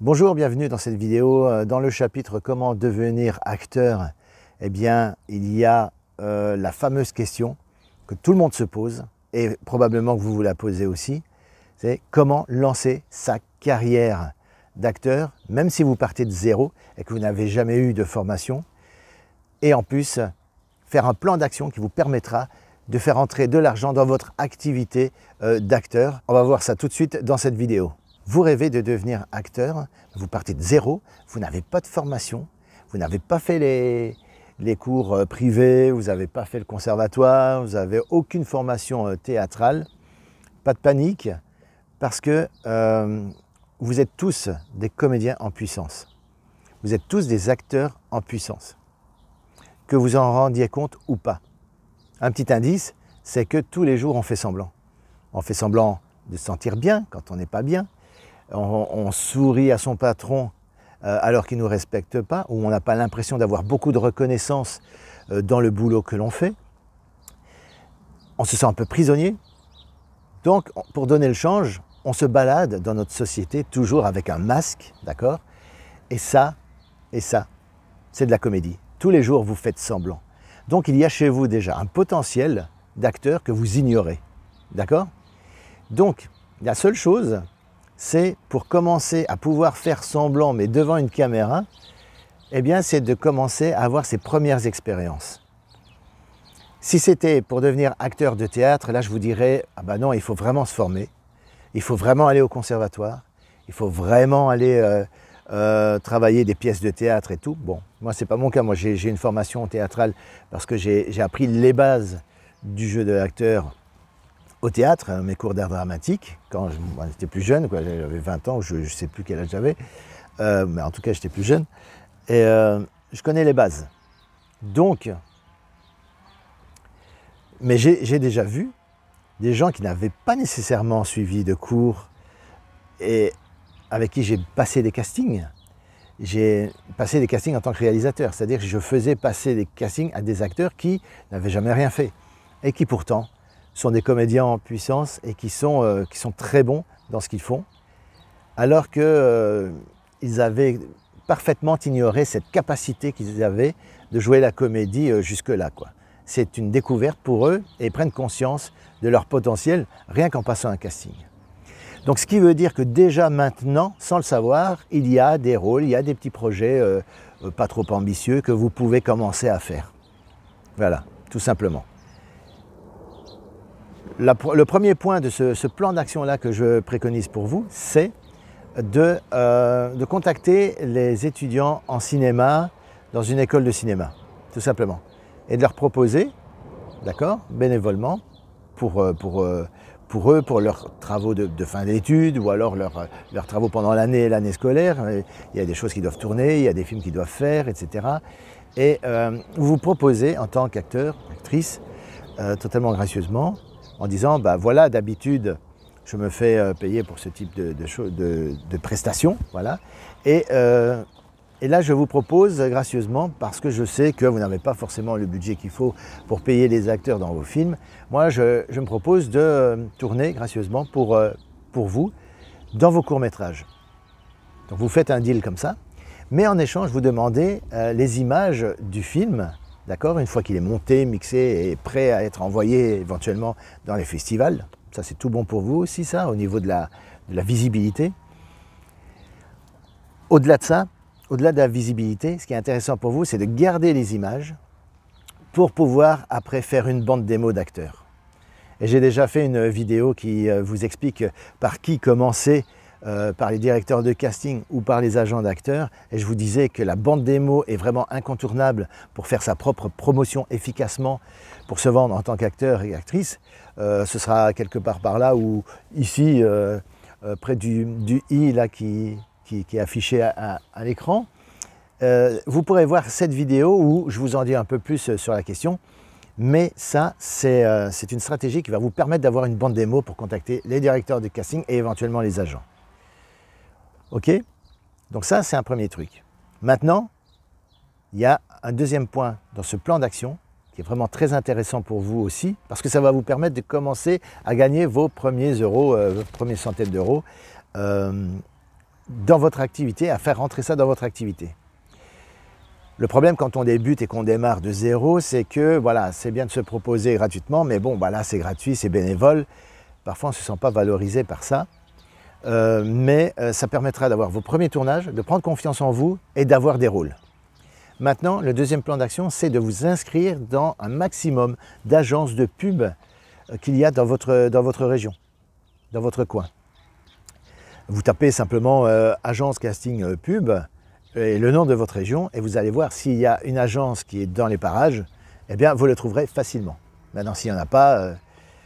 Bonjour, bienvenue dans cette vidéo. Euh, dans le chapitre Comment devenir acteur, eh bien, il y a euh, la fameuse question que tout le monde se pose et probablement que vous vous la posez aussi. C'est comment lancer sa carrière d'acteur, même si vous partez de zéro et que vous n'avez jamais eu de formation. Et en plus, faire un plan d'action qui vous permettra de faire entrer de l'argent dans votre activité euh, d'acteur. On va voir ça tout de suite dans cette vidéo. Vous rêvez de devenir acteur, vous partez de zéro, vous n'avez pas de formation, vous n'avez pas fait les, les cours euh, privés, vous n'avez pas fait le conservatoire, vous n'avez aucune formation euh, théâtrale. Pas de panique, parce que euh, vous êtes tous des comédiens en puissance. Vous êtes tous des acteurs en puissance. Que vous en rendiez compte ou pas. Un petit indice, c'est que tous les jours on fait semblant. On fait semblant de se sentir bien quand on n'est pas bien on, sourit à son patron euh, alors qu'il ne nous respecte pas, ou on n'a pas l'impression d'avoir beaucoup de reconnaissance euh, dans le boulot que l'on fait. On se sent un peu prisonnier. Donc, pour donner le change, on se balade dans notre société toujours avec un masque, d'accord Et ça, et ça, c'est de la comédie. Tous les jours, vous faites semblant. Donc, il y a chez vous déjà un potentiel d'acteur que vous ignorez, d'accord Donc, la seule chose c'est pour commencer à pouvoir faire semblant, mais devant une caméra, eh bien, c'est de commencer à avoir ses premières expériences. Si c'était pour devenir acteur de théâtre, là, je vous dirais, ah ben non, il faut vraiment se former, il faut vraiment aller au conservatoire, il faut vraiment aller euh, euh, travailler des pièces de théâtre et tout. Bon, moi, n'est pas mon cas. Moi, j'ai une formation théâtrale parce que j'ai appris les bases du jeu de l'acteur au théâtre, hein, mes cours d'art dramatique, quand j'étais plus jeune, j'avais 20 ans, je ne sais plus quel âge j'avais, euh, mais en tout cas j'étais plus jeune, et euh, je connais les bases. Donc, mais j'ai déjà vu des gens qui n'avaient pas nécessairement suivi de cours et avec qui j'ai passé des castings. J'ai passé des castings en tant que réalisateur, c'est-à-dire que je faisais passer des castings à des acteurs qui n'avaient jamais rien fait et qui pourtant sont des comédiens en puissance et qui sont, euh, qui sont très bons dans ce qu'ils font, alors qu'ils euh, avaient parfaitement ignoré cette capacité qu'ils avaient de jouer la comédie euh, jusque-là. C'est une découverte pour eux et ils prennent conscience de leur potentiel rien qu'en passant un casting. Donc ce qui veut dire que déjà maintenant, sans le savoir, il y a des rôles, il y a des petits projets pas trop ambitieux que vous pouvez commencer à faire. Voilà, tout simplement le premier point de ce, plan d'action-là que je préconise pour vous, c'est euh, de, contacter les étudiants en cinéma dans une école de cinéma, tout simplement, et de leur proposer, d'accord, bénévolement, pour, euh, euh, eux, pour leurs travaux de, fin d'études ou alors leurs, travaux pendant l'année l'année scolaire. Il y a des choses qui doivent tourner, il y a des films qui doivent faire, etc. Et vous proposer en tant qu'acteur, actrice, totalement gracieusement, en disant, ben voilà, d'habitude, je me fais euh, payer pour ce type de, de, prestations, voilà. Euh, et, là, je vous propose gracieusement, parce que je sais que vous n'avez pas forcément le budget qu'il faut pour payer les acteurs dans vos films, moi, je, me propose de euh, tourner gracieusement pour, vous dans vos courts-métrages. Donc vous faites un deal comme ça, mais en échange, vous demandez les images du film D'accord Une fois qu'il est monté, mixé et prêt à être envoyé éventuellement dans les festivals, ça c'est tout bon pour vous aussi, ça, au niveau de la, visibilité. Au-delà de ça, au-delà de la visibilité, ce qui est intéressant pour vous, c'est de garder les images pour pouvoir après faire une bande démo d'acteurs. Et j'ai déjà fait une vidéo qui euh, vous explique par qui commencer euh, par les directeurs de casting ou par les agents d'acteurs. Et je vous disais que la bande démo est vraiment incontournable pour faire sa propre promotion efficacement, pour se vendre en tant qu'acteur et actrice. Euh, ce sera quelque part par là ou ici, euh, près du, i qui, est affiché à, à l'écran. vous pourrez voir cette vidéo où je vous en dis un peu plus sur la question. Mais ça, c'est une stratégie qui va vous permettre d'avoir une bande démo pour contacter les directeurs de casting et éventuellement les agents. OK Donc ça, c'est un premier truc. Maintenant, il y a un deuxième point dans ce plan d'action qui est vraiment très intéressant pour vous aussi, parce que ça va vous permettre de commencer à gagner vos premiers euros, euh, vos premières centaines d'euros euh, dans votre activité, à faire rentrer ça dans votre activité. Le problème quand on débute et qu'on démarre de zéro, c'est que voilà, c'est bien de se proposer gratuitement, mais bon, bah là c'est gratuit, c'est bénévole. Parfois on ne se sent pas valorisé par ça. Euh, mais euh, ça permettra d'avoir vos premiers tournages, de prendre confiance en vous et d'avoir des rôles. Maintenant, le deuxième plan d'action, c'est de vous inscrire dans un maximum d'agences de pub euh, qu'il y a dans votre, dans votre région, dans votre coin. Vous tapez simplement agence casting pub et le nom de votre région et vous allez voir s'il y a une agence qui est dans les parages, eh bien vous le trouverez facilement. Maintenant, s'il n'y en a pas,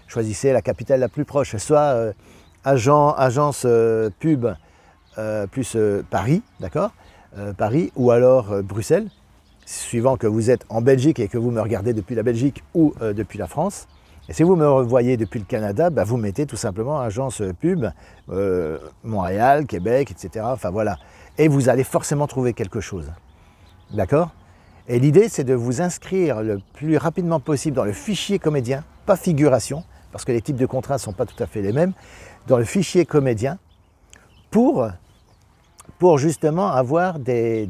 choisissez la capitale la plus proche, soit agence euh, pub euh, plus euh, Paris, d'accord Paris ou alors Bruxelles, suivant que vous êtes en Belgique et que vous me regardez depuis la Belgique ou depuis la France. Et si vous me revoyez depuis le Canada, bah, vous mettez tout simplement agence pub, Montréal, Québec, etc. Enfin voilà. Et vous allez forcément trouver quelque chose. D'accord Et l'idée, c'est de vous inscrire le plus rapidement possible dans le fichier comédien, pas figuration, parce que les types de contrats ne sont pas tout à fait les mêmes, dans le fichier comédien pour, pour justement avoir des,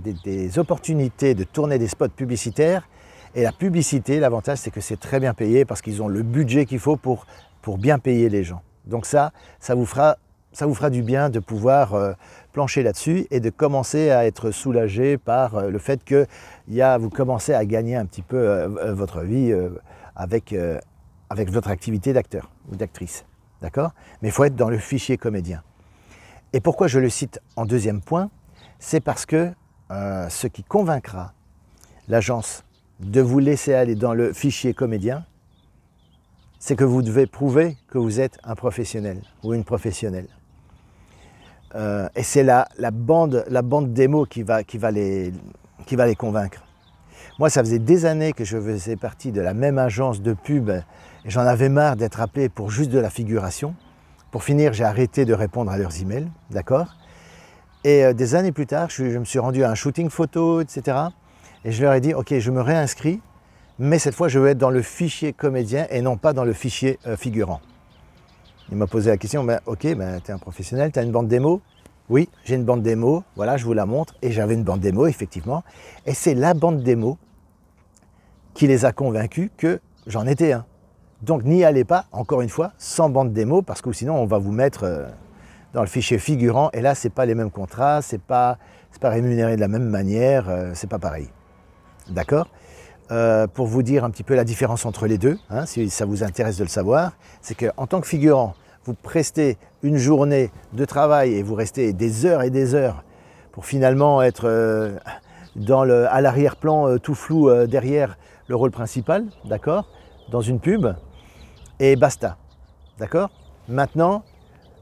opportunités de tourner des spots publicitaires. Et la publicité, l'avantage, c'est que c'est très bien payé parce qu'ils ont le budget qu'il faut pour, pour bien payer les gens. Donc ça, ça vous fera, ça vous fera du bien de pouvoir euh, plancher là-dessus et de commencer à être soulagé par euh, le fait que y a, vous commencez à gagner un petit peu euh, votre vie avec, avec votre activité d'acteur ou d'actrice. D'accord Mais il faut être dans le fichier comédien. Et pourquoi je le cite en deuxième point C'est parce que euh, ce qui convaincra l'agence de vous laisser aller dans le fichier comédien, c'est que vous devez prouver que vous êtes un professionnel ou une professionnelle. Euh, et c'est la, bande, la bande démo qui va, qui, va les, qui va les convaincre. Moi, ça faisait des années que je faisais partie de la même agence de pub J'en avais marre d'être appelé pour juste de la figuration. Pour finir, j'ai arrêté de répondre à leurs emails, d'accord Et euh, des années plus tard, je, me suis rendu à un shooting photo, etc. Et je leur ai dit, ok, je me réinscris, mais cette fois, je veux être dans le fichier comédien et non pas dans le fichier euh, figurant. Il m'a posé la question, ben, ok, ben, tu es un professionnel, tu as une bande démo Oui, j'ai une bande démo, voilà, je vous la montre. Et j'avais une bande démo, effectivement. Et c'est la bande démo qui les a convaincus que j'en étais un. Donc n'y allez pas, encore une fois, sans bande démo, parce que sinon on va vous mettre euh, dans le fichier figurant, et là ce n'est pas les mêmes contrats, ce n'est pas rémunéré de la même manière, euh, ce n'est pas pareil. D'accord euh, Pour vous dire un petit peu la différence entre les deux, hein, si ça vous intéresse de le savoir, c'est qu'en tant que figurant, vous prestez une journée de travail et vous restez des heures et des heures pour finalement être à l'arrière-plan tout flou derrière le rôle principal, d'accord Dans une pub, et basta. D'accord Maintenant,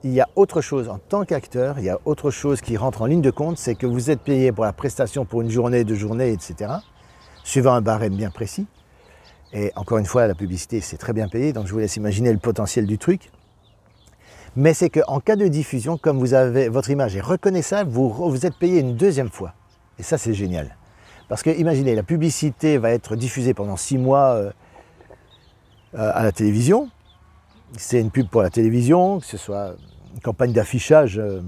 il y a autre chose en tant qu'acteur, il y a autre chose qui rentre en ligne de compte, c'est que vous êtes payé pour la prestation pour une journée, deux journées, etc., suivant un barème bien précis. Et encore une fois, la publicité, c'est très bien payé, donc je vous laisse imaginer le potentiel du truc. Mais c'est qu'en cas de diffusion, comme vous avez, votre image est reconnaissable, vous, vous êtes payé une deuxième fois. Et ça, c'est génial. Parce que imaginez, la publicité va être diffusée pendant six mois euh, euh, à la télévision, c'est une pub pour la télévision, que ce soit une campagne d'affichage, euh,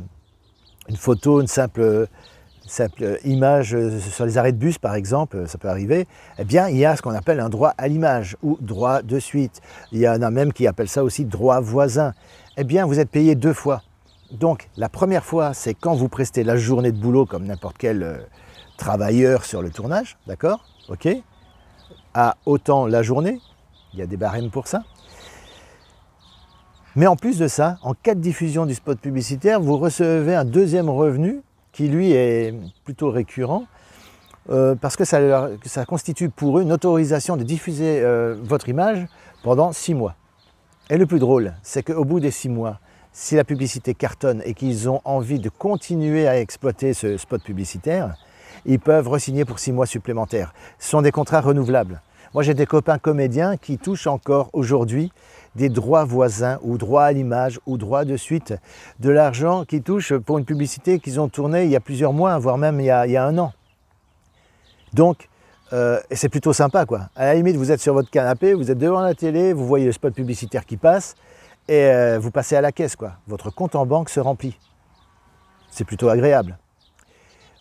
une photo, une simple, image euh, sur les arrêts de bus par exemple, euh, ça peut arriver, eh bien il y a ce qu'on appelle un droit à l'image ou droit de suite. Il y en a même qui appellent ça aussi droit voisin. Eh bien vous êtes payé deux fois. Donc la première fois, c'est quand vous prestez la journée de boulot comme n'importe quel travailleur sur le tournage, d'accord OK À autant la journée, il y a des barèmes pour ça. Mais en plus de ça, en cas de diffusion du spot publicitaire, vous recevez un deuxième revenu qui lui est plutôt récurrent, euh, parce que ça, constitue pour eux une autorisation de diffuser euh, votre image pendant six mois. Et le plus drôle, c'est qu'au bout des six mois, si la publicité cartonne et qu'ils ont envie de continuer à exploiter ce spot publicitaire, ils peuvent resigner pour six mois supplémentaires. Ce sont des contrats renouvelables. Moi, j'ai des copains comédiens qui touchent encore aujourd'hui des droits voisins ou droits à l'image ou droits de suite, de l'argent qui touche pour une publicité qu'ils ont tournée il y a plusieurs mois, voire même il y a, un an. Donc, euh, c'est plutôt sympa quoi. À la limite, vous êtes sur votre canapé, vous êtes devant la télé, vous voyez le spot publicitaire qui passe et euh, vous passez à la caisse quoi. Votre compte en banque se remplit. C'est plutôt agréable.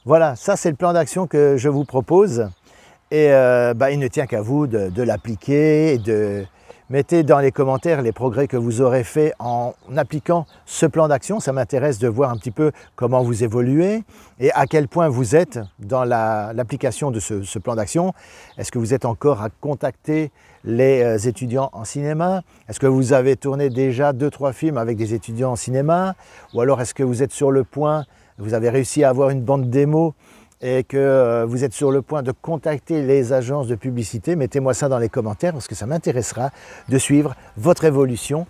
Voilà, ça c'est le plan d'action que je vous propose. Et euh, bah, il ne tient qu'à vous de, de l'appliquer. De... mettre dans les commentaires les progrès que vous aurez fait en appliquant ce plan d'action. Ça m'intéresse de voir un petit peu comment vous évoluez et à quel point vous êtes dans l'application de ce, ce plan d'action. Est-ce que vous êtes encore à contacter les euh, étudiants en cinéma Est-ce que vous avez tourné déjà deux, trois films avec des étudiants en cinéma Ou alors est-ce que vous êtes sur le point, vous avez réussi à avoir une bande démo et que euh, vous êtes sur le point de contacter les agences de publicité, mettez-moi ça dans les commentaires parce que ça m'intéressera de suivre votre évolution.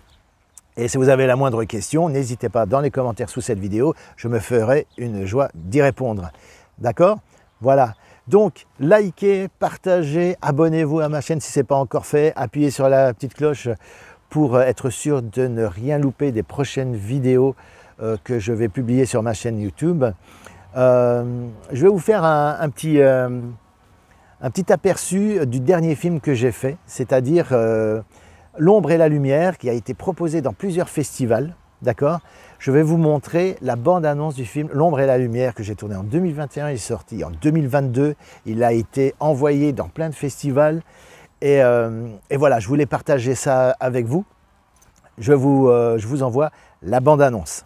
Et si vous avez la moindre question, n'hésitez pas dans les commentaires sous cette vidéo, je me ferai une joie d'y répondre. D'accord Voilà. Donc, likez, partagez, abonnez-vous à ma chaîne si ce n'est pas encore fait, appuyez sur la petite cloche pour euh, être sûr de ne rien louper des prochaines vidéos euh, que je vais publier sur ma chaîne YouTube. Euh, je vais vous faire un, petit, euh, un petit aperçu du dernier film que j'ai fait, c'est-à-dire euh, L'ombre et la lumière, qui a été proposé dans plusieurs festivals. D'accord Je vais vous montrer la bande-annonce du film L'ombre et la lumière que j'ai tourné en 2021. Il est sorti en 2022. Il a été envoyé dans plein de festivals. Et, voilà, je voulais partager ça avec vous. Je vous, je vous envoie la bande-annonce.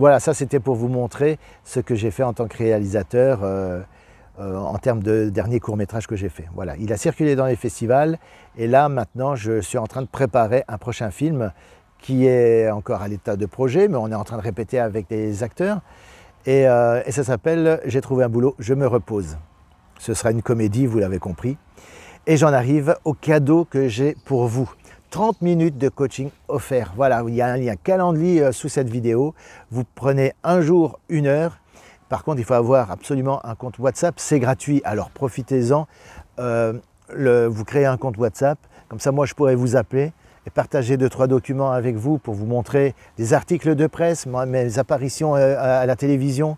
Voilà, ça c'était pour vous montrer ce que j'ai fait en tant que réalisateur euh, euh, en termes de dernier court métrage que j'ai fait. Voilà, il a circulé dans les festivals et là maintenant je suis en train de préparer un prochain film qui est encore à l'état de projet, mais on est en train de répéter avec des acteurs. Euh, et ça s'appelle J'ai trouvé un boulot, je me repose. Ce sera une comédie, vous l'avez compris. Et j'en arrive au cadeau que j'ai pour vous. 30 minutes de coaching offert. Voilà, il y a un lien Calendly euh, sous cette vidéo. Vous prenez un jour, une heure. Par contre, il faut avoir absolument un compte WhatsApp. C'est gratuit, alors profitez-en. Euh, vous créez un compte WhatsApp. Comme ça, moi, je pourrais vous appeler et partager deux, trois documents avec vous pour vous montrer des articles de presse, mes apparitions euh, à la télévision.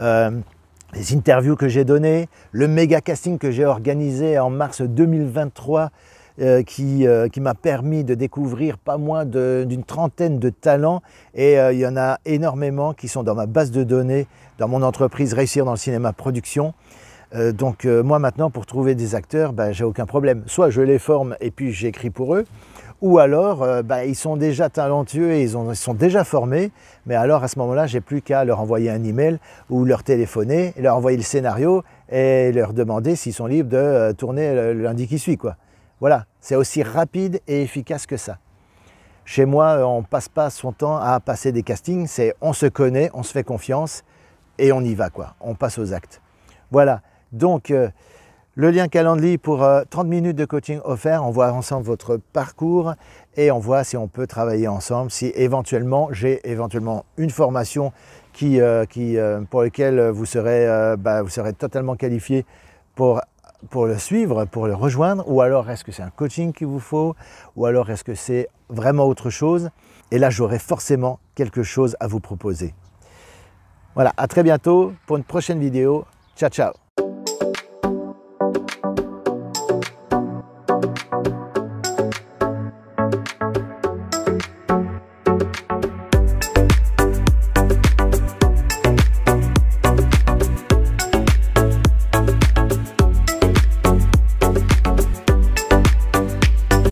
les interviews que j'ai données, le méga casting que j'ai organisé en mars 2023 euh, euh, qui, m'a permis de découvrir pas moins d'une trentaine de talents et euh, il y en a énormément qui sont dans ma base de données, dans mon entreprise Réussir dans le cinéma production. donc moi maintenant pour trouver des acteurs, ben, j'ai aucun problème. Soit je les forme et puis j'écris pour eux, ou alors ben, ils sont déjà talentueux et ils, sont déjà formés, mais alors à ce moment-là, j'ai plus qu'à leur envoyer un email ou leur téléphoner, leur envoyer le scénario et leur demander s'ils sont libres de tourner lundi qui suit. Quoi. Voilà, c'est aussi rapide et efficace que ça. Chez moi, euh, on ne passe pas son temps à passer des castings, c'est on se connaît, on se fait confiance et on y va quoi, on passe aux actes. Voilà, donc euh, le lien Calendly pour 30 euh, minutes de coaching offert, on voit ensemble votre parcours et on voit si on peut travailler ensemble, si éventuellement j'ai éventuellement une formation pour laquelle vous serez, bah, vous serez totalement qualifié pour pour le suivre, pour le rejoindre, ou alors est-ce que c'est un coaching qu'il vous faut, ou alors est-ce que c'est vraiment autre chose Et là, j'aurai forcément quelque chose à vous proposer. Voilà, à très bientôt pour une prochaine vidéo. Ciao, ciao